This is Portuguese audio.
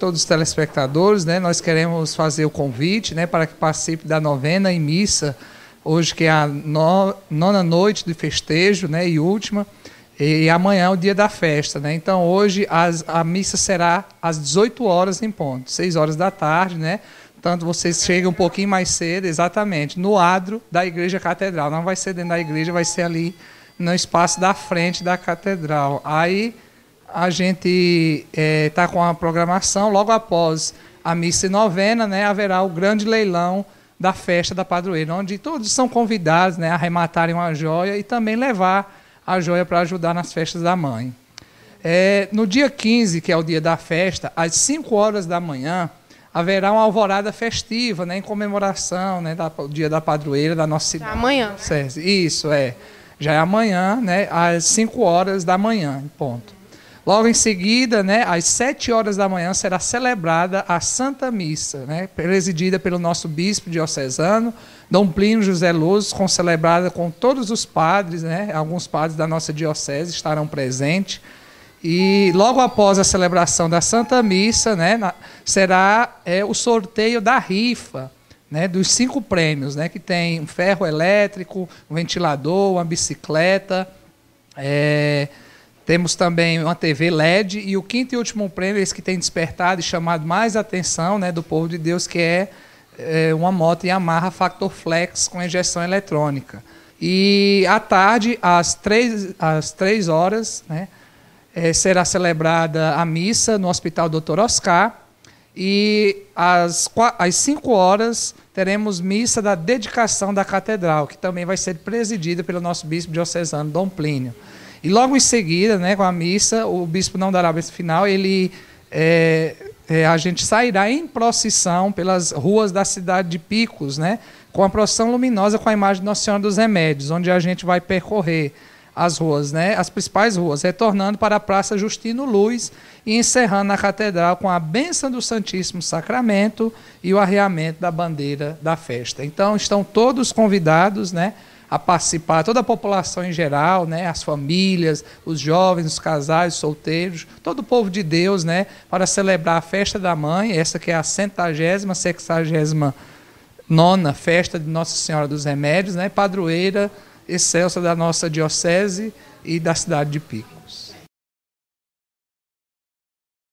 todos os telespectadores, né? Nós queremos fazer o convite, né, para que participe da novena e missa hoje que é a nona noite de festejo, né, e última, e, amanhã é o dia da festa, né? Então hoje as, a missa será às 18 horas em ponto, 6 horas da tarde, né? Portanto, vocês chegam um pouquinho mais cedo, exatamente, no adro da igreja catedral. Não vai ser dentro da igreja, vai ser ali no espaço da frente da catedral. Aí a gente está é, tá com a programação, logo após a missa e novena, né, haverá o grande leilão da festa da padroeira, onde todos são convidados né, a arrematarem uma joia e também levar a joia para ajudar nas festas da mãe. É, no dia 15, que é o dia da festa, às 5 horas da manhã, haverá uma alvorada festiva, né, em comemoração né, do dia da padroeira da nossa cidade. Já amanhã. Né? Isso, é. Já é amanhã, né, às 5 horas da manhã, ponto. Logo em seguida, né, às sete horas da manhã, será celebrada a Santa Missa, né, presidida pelo nosso bispo diocesano, Dom Plínio José Luz, com celebrada com todos os padres, né, alguns padres da nossa diocese estarão presentes. E logo após a celebração da Santa Missa, né, na, será é, o sorteio da rifa. Né, dos cinco prêmios, né, que tem um ferro elétrico, um ventilador, uma bicicleta, é, temos também uma TV LED e o quinto e último prêmio, esse que tem despertado e chamado mais atenção né, do povo de Deus, que é, é uma moto Yamaha Factor Flex com injeção eletrônica. E à tarde, às três, às três horas, né, é, será celebrada a missa no Hospital Dr. Oscar. E às, às cinco horas teremos missa da dedicação da catedral, que também vai ser presidida pelo nosso bispo diocesano Dom Plínio. E logo em seguida, né, com a missa, o bispo não dará a missa final, ele, é, é, a gente sairá em procissão pelas ruas da cidade de Picos, né, com a procissão luminosa com a imagem de Nossa Senhora dos Remédios, onde a gente vai percorrer as ruas, né, as principais ruas, retornando para a Praça Justino Luz e encerrando na catedral com a bênção do Santíssimo Sacramento e o arreamento da bandeira da festa. Então estão todos convidados, né, a participar, toda a população em geral, né, as famílias, os jovens, os casais, os solteiros, todo o povo de Deus, né, para celebrar a festa da mãe, essa que é a centagésima, sexagésima nona festa de Nossa Senhora dos Remédios, né, padroeira excelsa da nossa diocese e da cidade de Picos.